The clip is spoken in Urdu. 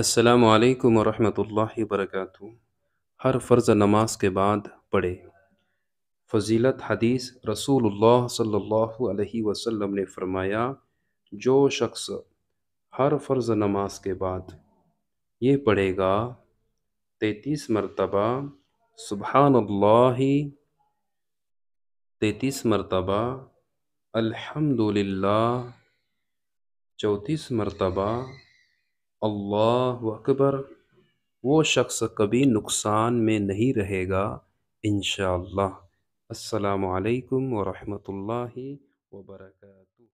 السلام علیکم ورحمۃ اللہ وبرکاتہ ہر فرض نماز کے بعد پڑھے فضیلت حدیث رسول اللہ صلی اللہ علیہ وسلم نے فرمایا جو شخص ہر فرض نماز کے بعد یہ پڑھے گا تینتیس مرتبہ سبحان اللہ تینتیس مرتبہ الحمد للہ چوتیس مرتبہ اللہ اکبر وہ شخص کبھی نقصان میں نہیں رہے گا انشاء اللہ السلام علیکم ورحمۃ اللہ وبرکاتہ